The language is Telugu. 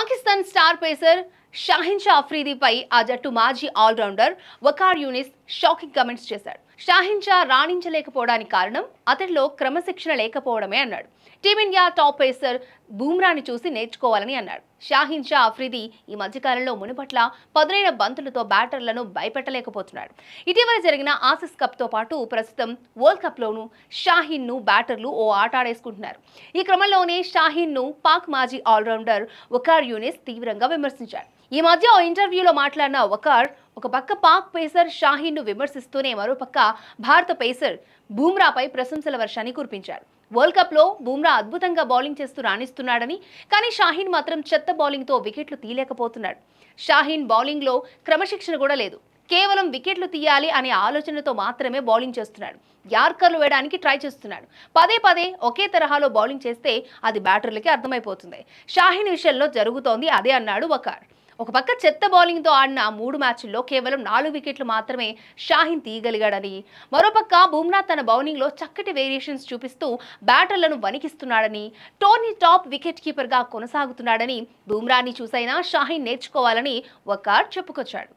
పాకిస్తాన్ స్టార్ పేసర్ షాహిన్ షా అఫ్రీదీపై ఆ జట్టు మాజీ allrounder Waqar Younis shocking comments చేశాడు షాహిన్షా రాణించలేకపోవడానికి కారణం అతడిలో క్రమశిక్షణ లేకపోవడమే అన్నాడు టీమిండియా టాప్ పేసర్ బూమ్రాని చూసి నేర్చుకోవాలని అన్నాడు షాహిన్ షా అఫ్రిది ఈ మధ్యకాలంలో మునుపట్ల పదునైన బంతులతో బ్యాటర్లను భయపెట్టలేకపోతున్నాడు ఇటీవల జరిగిన ఆసిస్ కప్తో పాటు ప్రస్తుతం వరల్డ్ కప్లోనూ షాహిన్ను బ్యాటర్లు ఓ ఆట ఆడేసుకుంటున్నారు ఈ క్రమంలోనే షాహిన్ను పాక్ మాజీ ఆల్రౌండర్ ఒకార్ యూనిస్ తీవ్రంగా విమర్శించాడు ఈ మధ్య ఓ ఇంటర్వ్యూలో మాట్లాడిన ఒకార్ ఒక పక్క పాక్ పేసర్ షాహీన్ను విమర్శిస్తూనే మరోపక్క భారత పేసర్ బూమ్రాపై ప్రశంసల వర్షాన్ని కురిపించారు వరల్డ్ కప్లో బూమ్రా అద్భుతంగా బౌలింగ్ చేస్తూ రాణిస్తున్నాడని కానీ షాహీన్ మాత్రం చెత్త బౌలింగ్తో వికెట్లు తీయలేకపోతున్నాడు షాహీన్ బౌలింగ్లో క్రమశిక్షణ కూడా లేదు కేవలం వికెట్లు తీయాలి అనే ఆలోచనతో మాత్రమే బౌలింగ్ చేస్తున్నాడు యార్కర్లు వేయడానికి ట్రై చేస్తున్నాడు పదే పదే ఒకే తరహాలో బౌలింగ్ చేస్తే అది బ్యాటర్లకి అర్థమైపోతుంది షాహీన్ విషయంలో జరుగుతోంది అదే అన్నాడు వకార్ ఒక పక్క చెత్త బౌలింగ్తో ఆడిన ఆ మూడు మ్యాచ్ల్లో కేవలం నాలుగు వికెట్లు మాత్రమే షాహిన్ తీయగలిగాడని మరోపక్క బుమ్రా తన బౌలింగ్లో చక్కటి వేరియేషన్స్ చూపిస్తూ బ్యాటర్లను వణికిస్తున్నాడని టోర్నీ టాప్ వికెట్ కీపర్గా కొనసాగుతున్నాడని బుమ్రాని చూసైనా షాహిన్ నేర్చుకోవాలని ఒక చెప్పుకొచ్చాడు